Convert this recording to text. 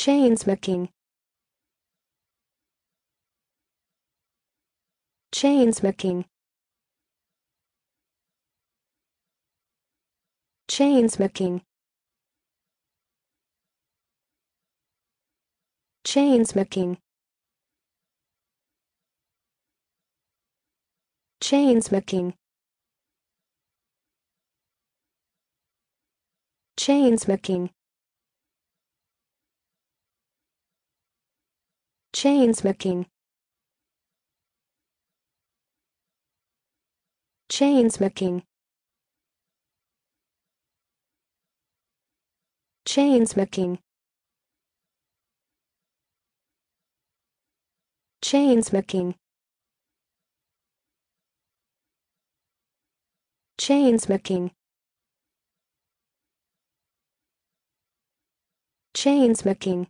Chainsmoking. Chainsmoking. Chainsmoking. Chainsmoking. Chainsmoking. Chainsmoking. Chainsmoking Chainsmoking Chainsmoking Chainsmoking Chainsmoking Chainsmoking